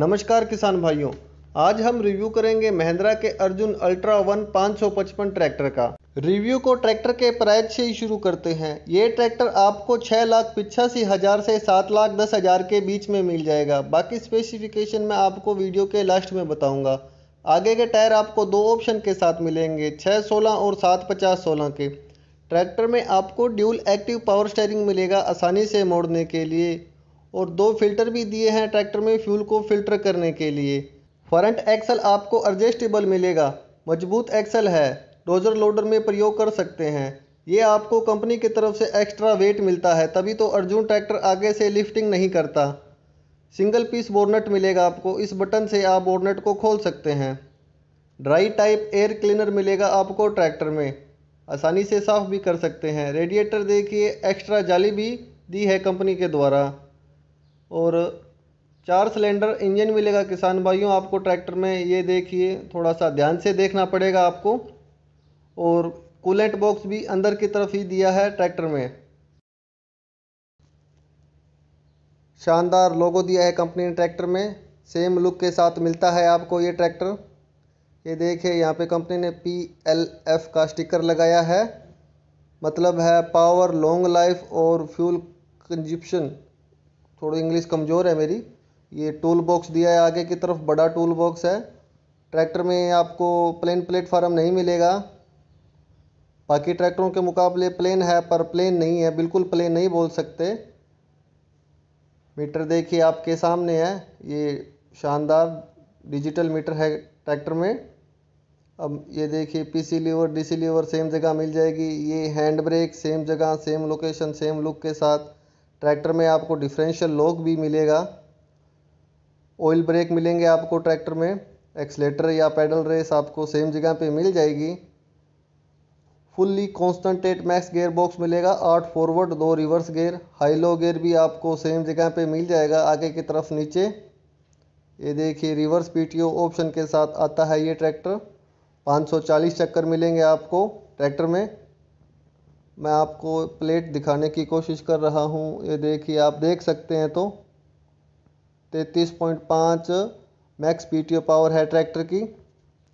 नमस्कार किसान भाइयों आज हम रिव्यू करेंगे महिंद्रा के अर्जुन अल्ट्रा वन 555 ट्रैक्टर का रिव्यू को ट्रैक्टर के प्राइस से ही शुरू करते हैं ये ट्रैक्टर आपको छः लाख पिछासी हज़ार से सात लाख दस हज़ार के बीच में मिल जाएगा बाकी स्पेसिफिकेशन मैं आपको वीडियो के लास्ट में बताऊंगा आगे के टायर आपको दो ऑप्शन के साथ मिलेंगे छः सोलह और सात पचास सोलह के ट्रैक्टर में आपको ड्यूल एक्टिव पावर स्टेयरिंग मिलेगा आसानी से मोड़ने के लिए और दो फिल्टर भी दिए हैं ट्रैक्टर में फ्यूल को फिल्टर करने के लिए फ्रंट एक्सल आपको एडजस्टेबल मिलेगा मजबूत एक्सल है डोजर लोडर में प्रयोग कर सकते हैं ये आपको कंपनी की तरफ से एक्स्ट्रा वेट मिलता है तभी तो अर्जुन ट्रैक्टर आगे से लिफ्टिंग नहीं करता सिंगल पीस बोर्नट मिलेगा आपको इस बटन से आप बोर्नट को खोल सकते हैं ड्राई टाइप एयर क्लीनर मिलेगा आपको ट्रैक्टर में आसानी से साफ़ भी कर सकते हैं रेडिएटर देखिए एक्स्ट्रा जाली भी दी है कंपनी के द्वारा और चार सिलेंडर इंजन मिलेगा किसान भाइयों आपको ट्रैक्टर में ये देखिए थोड़ा सा ध्यान से देखना पड़ेगा आपको और कूलेंट बॉक्स भी अंदर की तरफ ही दिया है ट्रैक्टर में शानदार लोगो दिया है कंपनी ने ट्रैक्टर में सेम लुक के साथ मिलता है आपको ये ट्रैक्टर ये देखिए यहाँ पे कंपनी ने पी एल एफ का स्टिकर लगाया है मतलब है पावर लॉन्ग लाइफ और फ्यूल कंजप्शन थोड़ी इंग्लिश कमज़ोर है मेरी ये टूल बॉक्स दिया है आगे की तरफ बड़ा टूल बॉक्स है ट्रैक्टर में आपको प्लेन प्लेटफार्म नहीं मिलेगा बाकी ट्रैक्टरों के मुकाबले प्लेन है पर प्लेन नहीं है बिल्कुल प्लेन नहीं बोल सकते मीटर देखिए आपके सामने है ये शानदार डिजिटल मीटर है ट्रैक्टर में अब ये देखिए PC lever DC lever same जगह मिल जाएगी ये हैंड ब्रेक सेम जगह सेम लोकेशन सेम लुक के साथ ट्रैक्टर में आपको डिफरेंशियल लॉक भी मिलेगा ऑयल ब्रेक मिलेंगे आपको ट्रैक्टर में एक्सलेटर या पैडल रेस आपको सेम जगह पे मिल जाएगी fully constant eight max gear box मिलेगा आठ फॉरवर्ड दो reverse gear high low gear भी आपको सेम जगह पे मिल जाएगा आगे की तरफ नीचे ये देखिए रिवर्स पीटीओ ऑप्शन के साथ आता है ये ट्रैक्टर 540 चक्कर मिलेंगे आपको ट्रैक्टर में मैं आपको प्लेट दिखाने की कोशिश कर रहा हूँ ये देखिए आप देख सकते हैं तो 33.5 मैक्स पीटीओ पावर है ट्रैक्टर की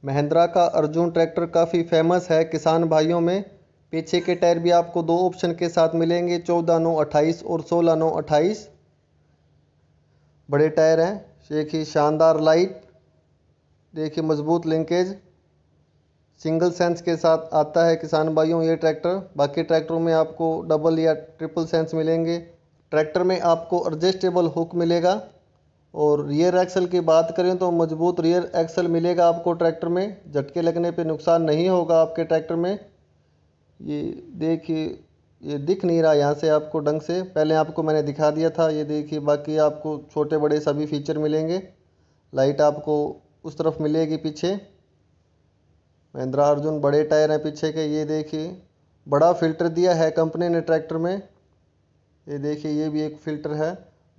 महिंद्रा का अर्जुन ट्रैक्टर काफ़ी फेमस है किसान भाइयों में पीछे के टायर भी आपको दो ऑप्शन के साथ मिलेंगे चौदह नौ अट्ठाईस और सोलह नौ अट्ठाईस बड़े टायर हैं देखिए शानदार लाइट देखिए मजबूत लिंकेज सिंगल सेंस के साथ आता है किसान भाइयों ये ट्रैक्टर बाकी ट्रैक्टरों में आपको डबल या ट्रिपल सेंस मिलेंगे ट्रैक्टर में आपको एडजस्टेबल हुक मिलेगा और रियर एक्सल की बात करें तो मजबूत रियर एक्सल मिलेगा आपको ट्रैक्टर में झटके लगने पे नुकसान नहीं होगा आपके ट्रैक्टर में ये देखिए ये दिख नहीं रहा यहाँ से आपको ढंग से पहले आपको मैंने दिखा दिया था ये देखिए बाकी आपको छोटे बड़े सभी फीचर मिलेंगे लाइट आपको उस तरफ मिलेगी पीछे महिंद्रा अर्जुन बड़े टायर हैं पीछे के ये देखिए बड़ा फिल्टर दिया है कंपनी ने ट्रैक्टर में ये देखिए ये भी एक फ़िल्टर है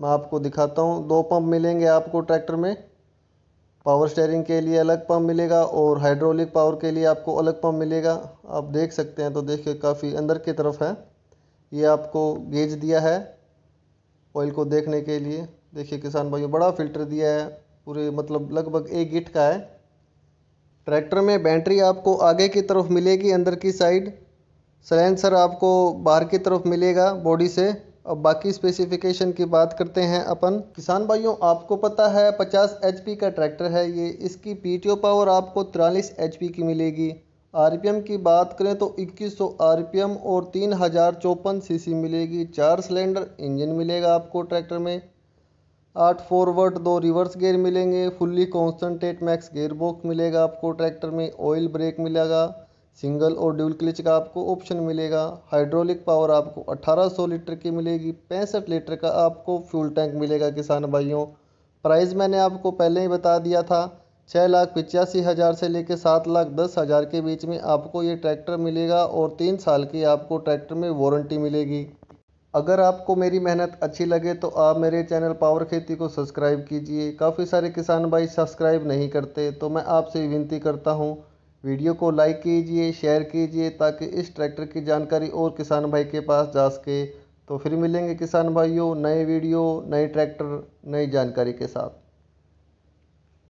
मैं आपको दिखाता हूँ दो पंप मिलेंगे आपको ट्रैक्टर में पावर स्टेयरिंग के लिए अलग पंप मिलेगा और हाइड्रोलिक पावर के लिए आपको अलग पंप मिलेगा आप देख सकते हैं तो देखिए काफ़ी अंदर की तरफ है ये आपको गेज दिया है ऑयल को देखने के लिए देखिए किसान भाइयों बड़ा फिल्टर दिया है पूरे मतलब लगभग एक गिट का है ट्रैक्टर में बैटरी आपको आगे की तरफ मिलेगी अंदर की साइड सलेंसर आपको बाहर की तरफ मिलेगा बॉडी से अब बाकी स्पेसिफिकेशन की बात करते हैं अपन किसान भाइयों आपको पता है 50 एच का ट्रैक्टर है ये इसकी पी पावर आपको तिरालीस एच की मिलेगी आर की बात करें तो 2100 सौ और तीन हज़ार चौपन मिलेगी चार सिलेंडर इंजन मिलेगा आपको ट्रैक्टर में आठ फॉरवर्ड दो रिवर्स गेयर मिलेंगे fully concentrate max gear box मिलेगा आपको ट्रैक्टर में ऑयल ब्रेक मिलेगा सिंगल और ड्यूल क्लिच का आपको ऑप्शन मिलेगा हाइड्रोलिक पावर आपको 1800 लीटर की मिलेगी पैंसठ लीटर का आपको फ्यूल टैंक मिलेगा किसान भाइयों प्राइस मैंने आपको पहले ही बता दिया था छः लाख पिचासी हज़ार से लेकर सात लाख दस हज़ार के बीच में आपको ये ट्रैक्टर मिलेगा और तीन साल की आपको ट्रैक्टर में वारंटी मिलेगी अगर आपको मेरी मेहनत अच्छी लगे तो आप मेरे चैनल पावर खेती को सब्सक्राइब कीजिए काफ़ी सारे किसान भाई सब्सक्राइब नहीं करते तो मैं आपसे विनती करता हूँ वीडियो को लाइक कीजिए शेयर कीजिए ताकि इस ट्रैक्टर की जानकारी और किसान भाई के पास जा सके तो फिर मिलेंगे किसान भाइयों नए वीडियो नए ट्रैक्टर नई जानकारी के साथ